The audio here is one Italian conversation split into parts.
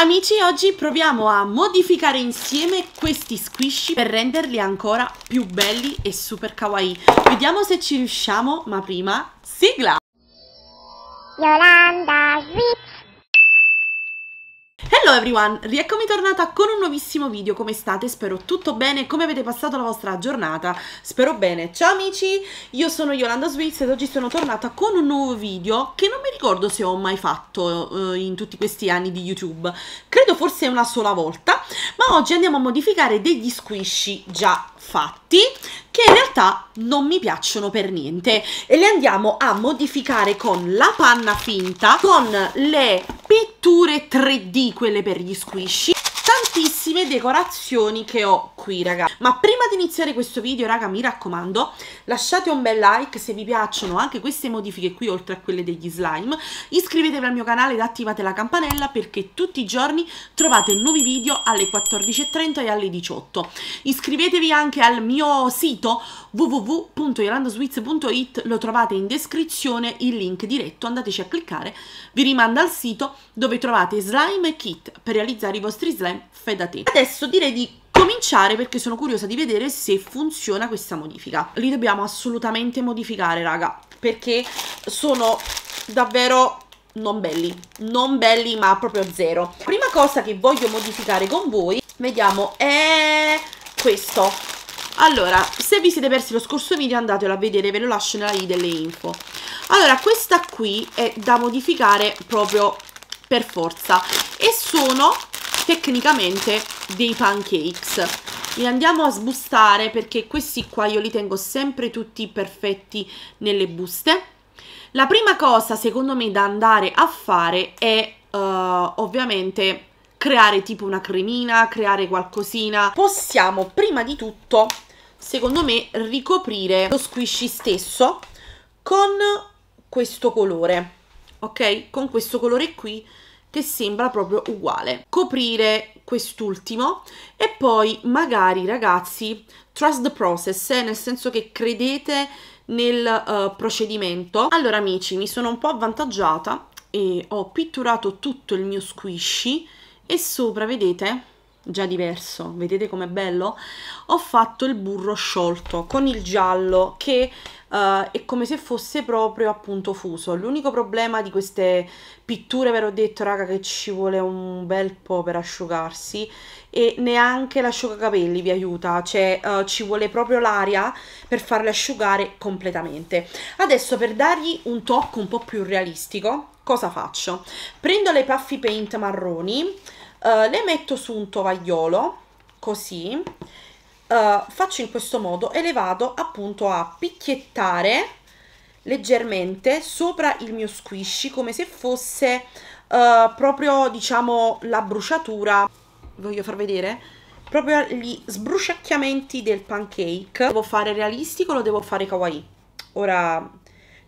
Amici, oggi proviamo a modificare insieme questi squishy per renderli ancora più belli e super kawaii. Vediamo se ci riusciamo, ma prima, sigla! Yolanda Switch Hello everyone, rieccomi tornata con un nuovissimo video, come state? Spero tutto bene, come avete passato la vostra giornata? Spero bene, ciao amici, io sono Yolanda Swiss ed oggi sono tornata con un nuovo video che non mi ricordo se ho mai fatto eh, in tutti questi anni di YouTube, credo forse una sola volta, ma oggi andiamo a modificare degli squishy già fatti che in realtà non mi piacciono per niente e li andiamo a modificare con la panna finta, con le pitture 3D, quelle per gli squishy, tantissime decorazioni che ho qui raga ma prima di iniziare questo video raga mi raccomando lasciate un bel like se vi piacciono anche queste modifiche qui oltre a quelle degli slime iscrivetevi al mio canale ed attivate la campanella perché tutti i giorni trovate nuovi video alle 14.30 e alle 18 iscrivetevi anche al mio sito www.yolandaswitz.it lo trovate in descrizione il link diretto andateci a cliccare vi rimanda al sito dove trovate slime e kit per realizzare i vostri slime fai da te adesso direi di cominciare perché sono curiosa di vedere se funziona questa modifica. Li dobbiamo assolutamente modificare, raga, perché sono davvero non belli, non belli ma proprio zero. Prima cosa che voglio modificare con voi, vediamo, è questo. Allora, se vi siete persi lo scorso video andatelo a vedere, ve lo lascio nella i delle info. Allora, questa qui è da modificare proprio per forza e sono tecnicamente dei pancakes li andiamo a sbustare perché questi qua io li tengo sempre tutti perfetti nelle buste la prima cosa secondo me da andare a fare è uh, ovviamente creare tipo una cremina, creare qualcosina possiamo prima di tutto secondo me ricoprire lo squishy stesso con questo colore ok? con questo colore qui che sembra proprio uguale. Coprire quest'ultimo e poi magari ragazzi trust the process, eh, nel senso che credete nel uh, procedimento. Allora amici, mi sono un po' avvantaggiata e ho pitturato tutto il mio squishy e sopra vedete già diverso, vedete com'è bello? Ho fatto il burro sciolto con il giallo che uh, è come se fosse proprio appunto fuso. L'unico problema di queste pitture, ve l'ho detto raga, che ci vuole un bel po' per asciugarsi e neanche l'asciugacapelli vi aiuta, cioè uh, ci vuole proprio l'aria per farle asciugare completamente. Adesso per dargli un tocco un po' più realistico, cosa faccio? Prendo le puffy paint marroni uh, le metto su un tovagliolo così uh, faccio in questo modo e le vado appunto a picchiettare leggermente sopra il mio squishy come se fosse uh, proprio diciamo la bruciatura voglio far vedere proprio gli sbruciacchiamenti del pancake devo fare realistico lo devo fare kawaii ora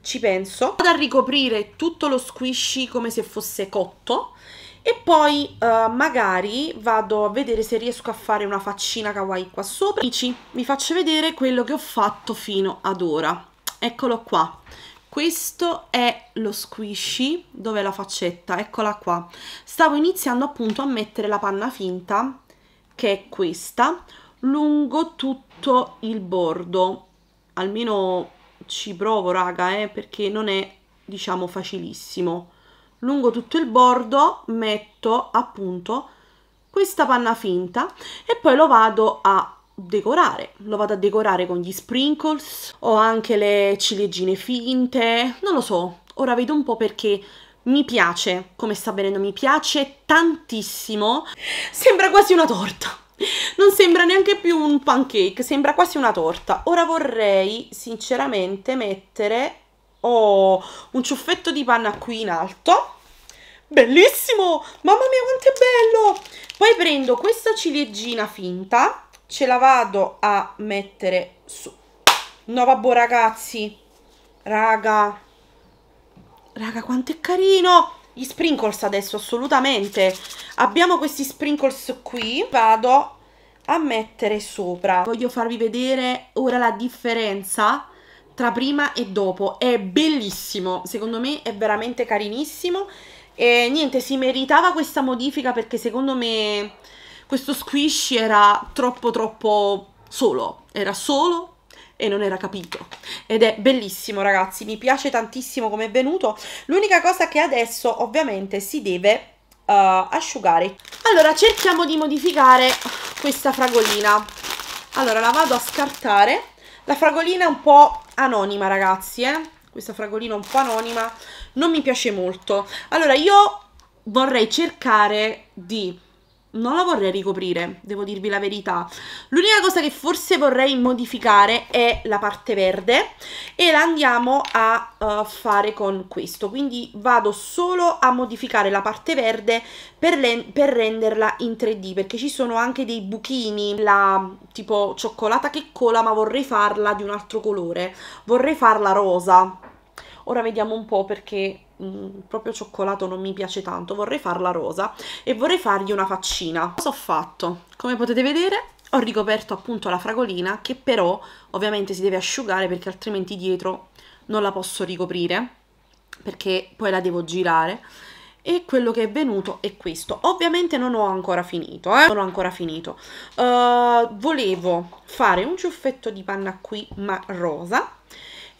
ci penso vado a ricoprire tutto lo squishy come se fosse cotto e poi uh, magari vado a vedere se riesco a fare una faccina kawaii qua sopra amici vi faccio vedere quello che ho fatto fino ad ora eccolo qua questo è lo squishy, dov'è la faccetta? Eccola qua. Stavo iniziando appunto a mettere la panna finta, che è questa, lungo tutto il bordo. Almeno ci provo, raga, eh, perché non è, diciamo, facilissimo lungo tutto il bordo metto appunto questa panna finta e poi lo vado a decorare lo vado a decorare con gli sprinkles o anche le ciliegine finte non lo so ora vedo un po' perché mi piace come sta venendo mi piace tantissimo sembra quasi una torta non sembra neanche più un pancake, sembra quasi una torta. Ora vorrei sinceramente mettere ho un ciuffetto di panna qui in alto bellissimo mamma mia quanto è bello poi prendo questa ciliegina finta ce la vado a mettere su no vabbè ragazzi raga raga quanto è carino gli sprinkles adesso assolutamente abbiamo questi sprinkles qui vado a mettere sopra voglio farvi vedere ora la differenza tra prima e dopo. È bellissimo, secondo me è veramente carinissimo. E niente, si meritava questa modifica perché secondo me questo squishy era troppo troppo solo, era solo e non era capito ed è bellissimo ragazzi, mi piace tantissimo come è venuto, l'unica cosa che adesso ovviamente si deve uh, asciugare. Allora cerchiamo di modificare questa fragolina, allora la vado a scartare, la fragolina è un po' anonima ragazzi, eh? Questa fragolina un po' anonima non mi piace molto. Allora io vorrei cercare di non la vorrei ricoprire, devo dirvi la verità. L'unica cosa che forse vorrei modificare è la parte verde e la andiamo a uh, fare con questo. Quindi vado solo a modificare la parte verde per, per, renderla in 3D, perché ci sono anche dei buchini, la tipo cioccolata che cola, ma vorrei farla di un altro colore. Vorrei farla rosa. Ora vediamo un po' perché Mm, proprio cioccolato non mi piace tanto, vorrei farla rosa e vorrei fargli una faccina. Cosa ho fatto? Come potete vedere ho ricoperto appunto la fragolina che però ovviamente si deve asciugare perché altrimenti dietro non la posso ricoprire perché poi la devo girare e quello che è venuto è questo ovviamente non ho ancora finito eh? non ho ancora finito uh, volevo fare un ciuffetto di panna qui ma rosa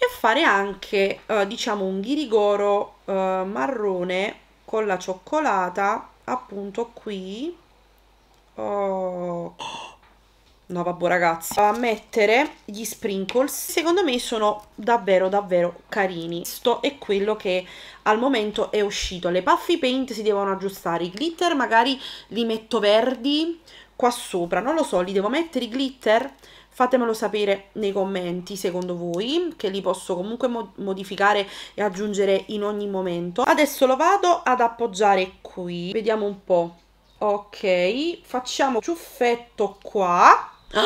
e fare anche eh, diciamo un ghirigoro eh, marrone con la cioccolata appunto qui oh. no vabbè ragazzi a mettere gli sprinkles secondo me sono davvero davvero carini questo è quello che al momento è uscito le puffy paint si devono aggiustare i glitter magari li metto verdi qua sopra non lo so li devo mettere i glitter fatemelo sapere nei commenti secondo voi che li posso comunque mo modificare e aggiungere in ogni momento adesso lo vado ad appoggiare qui vediamo un po' ok facciamo ciuffetto qua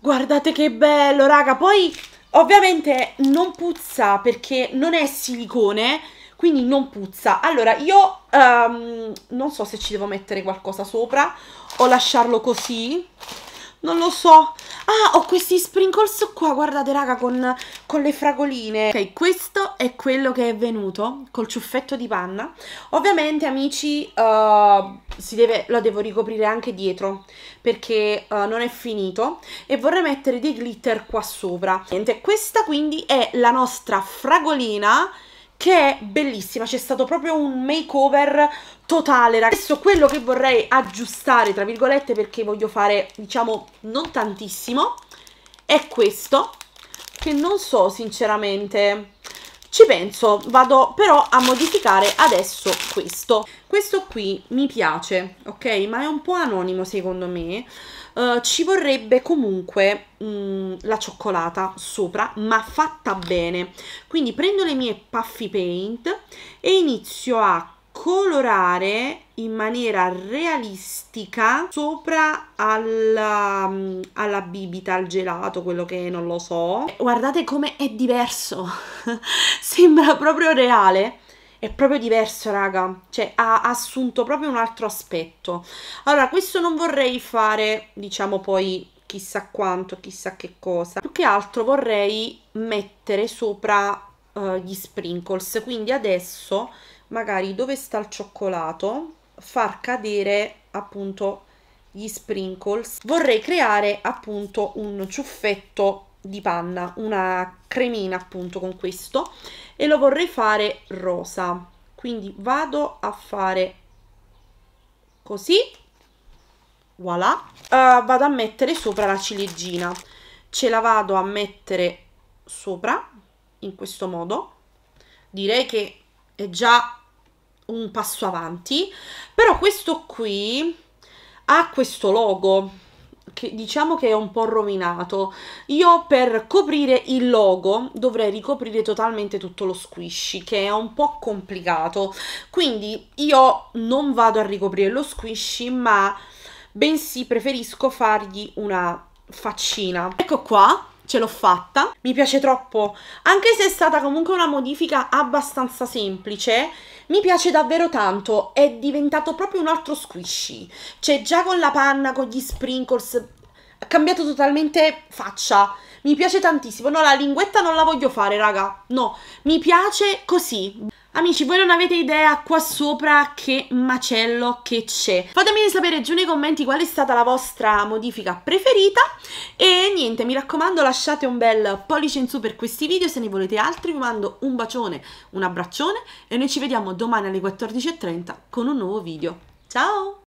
guardate che bello raga poi ovviamente non puzza perché non è silicone quindi non puzza allora io um, non so se ci devo mettere qualcosa sopra o lasciarlo così non lo so. Ah, ho questi sprinkles qua, guardate raga, con, con, le fragoline. Ok, questo è quello che è venuto col ciuffetto di panna. Ovviamente, amici, uh, deve, lo devo ricoprire anche dietro perché uh, non è finito. E vorrei mettere dei glitter qua sopra. Niente, questa quindi è la nostra fragolina che è bellissima, c'è stato proprio un makeover totale ragazzi. Adesso quello che vorrei aggiustare tra virgolette perché voglio fare diciamo non tantissimo è questo che non so sinceramente ci penso vado però a modificare adesso questo questo qui mi piace ok ma è un po' anonimo secondo me Uh, ci vorrebbe comunque mh, mm, la cioccolata sopra ma fatta bene quindi prendo le mie puffy paint e inizio a colorare in maniera realistica sopra alla, mm, alla, bibita, al gelato, quello che è, non lo so. Guardate come è diverso, sembra proprio reale. È proprio diverso, raga. Cioè, ha assunto proprio un altro aspetto. Allora, questo non vorrei fare, diciamo, poi chissà quanto, chissà che cosa. Più che altro vorrei mettere sopra uh, gli sprinkles. Quindi adesso magari dove sta il cioccolato far cadere appunto gli sprinkles vorrei creare appunto un ciuffetto di panna una cremina appunto con questo e lo vorrei fare rosa quindi vado a fare così voilà uh, vado a mettere sopra la ciliegina ce la vado a mettere sopra in questo modo direi che è già un passo avanti, però questo qui ha questo logo che diciamo che è un po' rovinato. Io per coprire il logo dovrei ricoprire totalmente tutto lo squishy, che è un po' complicato. Quindi io non vado a ricoprire lo squishy, ma bensì preferisco fargli una faccina. Ecco qua, ce l'ho fatta, mi piace troppo, anche se è stata comunque una modifica abbastanza semplice, mi piace davvero tanto, è diventato proprio un altro squishy, cioè già con la panna, con gli sprinkles, ha cambiato totalmente faccia, mi piace tantissimo, no la linguetta non la voglio fare raga, no, mi piace così. Amici, voi non avete idea qua sopra che macello che c'è. Fatemi sapere giù nei commenti qual è stata la vostra modifica preferita e niente, mi raccomando lasciate un bel pollice in su per questi video, se ne volete altri vi mando un bacione, un abbraccione e noi ci vediamo domani alle 14.30 con un nuovo video. Ciao!